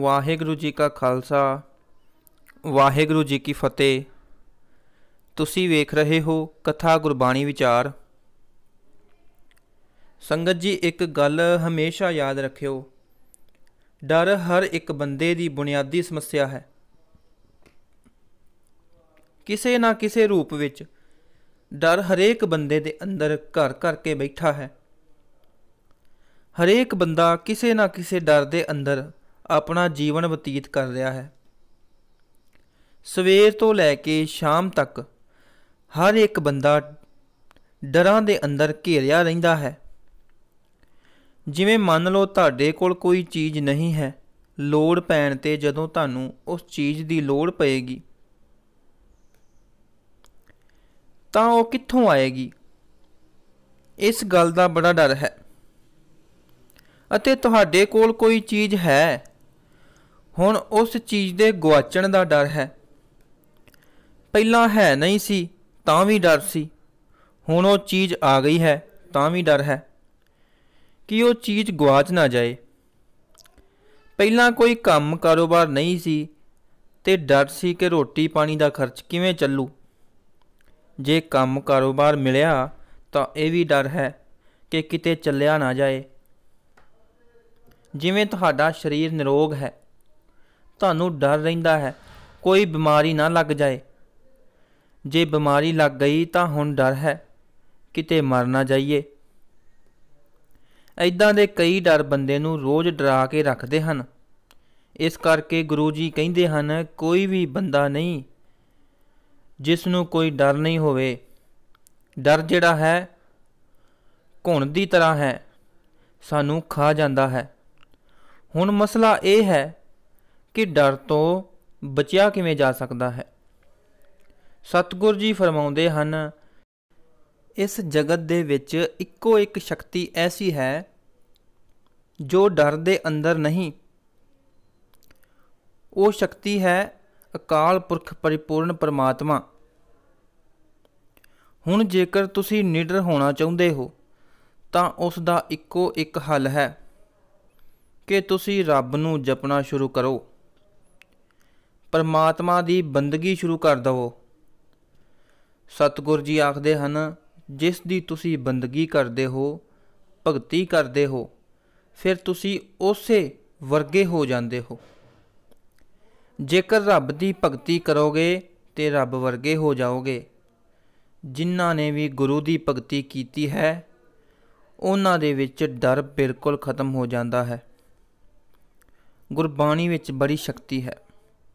ਵਾਹਿਗੁਰੂ ਜੀ ਕਾ ਖਾਲਸਾ ਵਾਹਿਗੁਰੂ ਜੀ ਕੀ ਫਤਿਹ ਤੁਸੀਂ ਵੇਖ ਰਹੇ ਹੋ ਕਥਾ ਗੁਰਬਾਣੀ ਵਿਚਾਰ ਸੰਗਤ ਜੀ ਇੱਕ ਗੱਲ ਹਮੇਸ਼ਾ ਯਾਦ ਰੱਖਿਓ ਡਰ ਹਰ ਇੱਕ ਬੰਦੇ ਦੀ ਬੁਨਿਆਦੀ ਸਮੱਸਿਆ ਹੈ ਕਿਸੇ ਨਾ ਕਿਸੇ ਰੂਪ ਵਿੱਚ ਡਰ ਹਰੇਕ ਬੰਦੇ ਦੇ ਅੰਦਰ ਘਰ ਘਰ ਕੇ ਬੈਠਾ ਹੈ ਹਰੇਕ ਬੰਦਾ ਕਿਸੇ ਨਾ ਕਿਸੇ ਡਰ ਦੇ ਅੰਦਰ ਆਪਣਾ ਜੀਵਨ ਬਤੀਤ ਕਰ ਰਿਹਾ ਹੈ ਸਵੇਰ ਤੋਂ ਲੈ ਕੇ ਸ਼ਾਮ ਤੱਕ ਹਰ ਇੱਕ ਬੰਦਾ ਡਰਾਂ ਦੇ ਅੰਦਰ ਘੇਰਿਆ ਰਹਿੰਦਾ ਹੈ ਜਿਵੇਂ ਮੰਨ ਲਓ ਤੁਹਾਡੇ ਕੋਲ ਕੋਈ ਚੀਜ਼ ਨਹੀਂ ਹੈ ਲੋੜ ਪੈਣ ਤੇ ਜਦੋਂ ਤੁਹਾਨੂੰ ਉਸ ਚੀਜ਼ ਦੀ ਲੋੜ ਪਏਗੀ ਤਾਂ ਉਹ ਕਿੱਥੋਂ ਆਏਗੀ ਇਸ ਗੱਲ ਦਾ ਬੜਾ ਡਰ ਹੈ ਅਤੇ ਤੁਹਾਡੇ ਕੋਲ ਕੋਈ ਚੀਜ਼ ਹੈ ਹੁਣ ਉਸ ਚੀਜ਼ ਦੇ ਗਵਾਚਣ ਦਾ ਡਰ ਹੈ ਪਹਿਲਾਂ ਹੈ ਨਹੀਂ ਸੀ ਤਾਂ ਵੀ ਡਰ ਸੀ ਹੁਣ ਉਹ ਚੀਜ਼ ਆ ਗਈ ਹੈ ਤਾਂ ਵੀ ਡਰ ਹੈ ਕਿ ਉਹ ਚੀਜ਼ ਗਵਾਚ ਨਾ ਜਾਏ ਪਹਿਲਾਂ ਕੋਈ ਕੰਮ ਕਾਰੋਬਾਰ ਨਹੀਂ ਸੀ ਤੇ ਡਰ ਸੀ ਕਿ ਰੋਟੀ ਪਾਣੀ ਦਾ ਖਰਚ ਕਿਵੇਂ ਚੱਲੂ ਜੇ ਕੰਮ ਕਾਰੋਬਾਰ ਮਿਲਿਆ ਤਾਂ ਇਹ ਵੀ ਡਰ ਹੈ ਕਿ ਕਿਤੇ ਚੱਲਿਆ ਨਾ ਜਾਏ ਜਿਵੇਂ ਤੁਹਾਡਾ ਸਰੀਰ ਨਿਰੋਗ ਹੈ ਤੁਹਾਨੂੰ ਡਰ ਰਹਿੰਦਾ ਹੈ ਕੋਈ ਬਿਮਾਰੀ ਨਾ ਲੱਗ ਜਾਏ ਜੇ ਬਿਮਾਰੀ ਲੱਗ ਗਈ ਤਾਂ ਹੁਣ ਡਰ ਹੈ ਕਿਤੇ ਮਰ ਨਾ ਜਾਈਏ ਐਦਾਂ ਦੇ ਕਈ ਡਰ ਬੰਦੇ ਨੂੰ ਰੋਜ਼ ਡਰਾ ਕੇ ਰੱਖਦੇ ਹਨ ਇਸ ਕਰਕੇ ਗੁਰੂ ਜੀ ਕਹਿੰਦੇ ਹਨ ਕੋਈ ਵੀ ਬੰਦਾ ਨਹੀਂ ਜਿਸ ਨੂੰ ਕੋਈ ਡਰ ਨਹੀਂ ਹੋਵੇ ਡਰ ਜਿਹੜਾ ਹੈ ਘੁਣ ਦੀ ਤਰ੍ਹਾਂ ਹੈ ਸਾਨੂੰ ਖਾ ਜਾਂਦਾ ਹੈ ਹੁਣ ਮਸਲਾ ਇਹ ਹੈ ਕਿ ਡਰ ਤੋਂ ਬਚਿਆ ਕਿਵੇਂ ਜਾ ਸਕਦਾ ਹੈ ਸਤਗੁਰ ਜੀ ਫਰਮਾਉਂਦੇ ਹਨ ਇਸ ਜਗਤ ਦੇ ਵਿੱਚ ਇੱਕੋ ਇੱਕ ਸ਼ਕਤੀ ਐਸੀ ਹੈ ਜੋ ਡਰ ਦੇ ਅੰਦਰ ਨਹੀਂ ਉਹ ਸ਼ਕਤੀ ਹੈ ਅਕਾਲ ਪੁਰਖ ਪਰਿਪੂਰਨ ਪਰਮਾਤਮਾ ਹੁਣ ਜੇਕਰ ਤੁਸੀਂ ਨਿਡਰ ਹੋਣਾ ਚਾਹੁੰਦੇ ਹੋ ਤਾਂ ਉਸ ਦਾ ਇੱਕੋ ਇੱਕ ਹੱਲ ਹੈ ਕਿ ਤੁਸੀਂ ਰੱਬ ਨੂੰ ਜਪਣਾ ਸ਼ੁਰੂ ਕਰੋ ਪਰਮਾਤਮਾ ਦੀ ਬੰਦਗੀ ਸ਼ੁਰੂ ਕਰ ਦਵੋ ਸਤਿਗੁਰ ਜੀ ਆਖਦੇ ਹਨ ਜਿਸ ਦੀ ਤੁਸੀਂ ਬੰਦਗੀ ਕਰਦੇ ਹੋ ਭਗਤੀ ਕਰਦੇ ਹੋ ਫਿਰ ਤੁਸੀਂ ਉਸੇ ਵਰਗੇ ਹੋ ਜਾਂਦੇ ਹੋ ਜੇਕਰ ਰੱਬ ਦੀ ਭਗਤੀ ਕਰੋਗੇ ਤੇ ਰੱਬ ਵਰਗੇ ਹੋ ਜਾਓਗੇ ਜਿਨ੍ਹਾਂ ਨੇ ਵੀ ਗੁਰੂ ਦੀ ਭਗਤੀ ਕੀਤੀ ਹੈ ਉਹਨਾਂ ਦੇ ਵਿੱਚ ਡਰ ਬਿਲਕੁਲ ਖਤਮ ਹੋ ਜਾਂਦਾ ਹੈ ਗੁਰਬਾਣੀ ਵਿੱਚ ਬੜੀ ਸ਼ਕਤੀ ਹੈ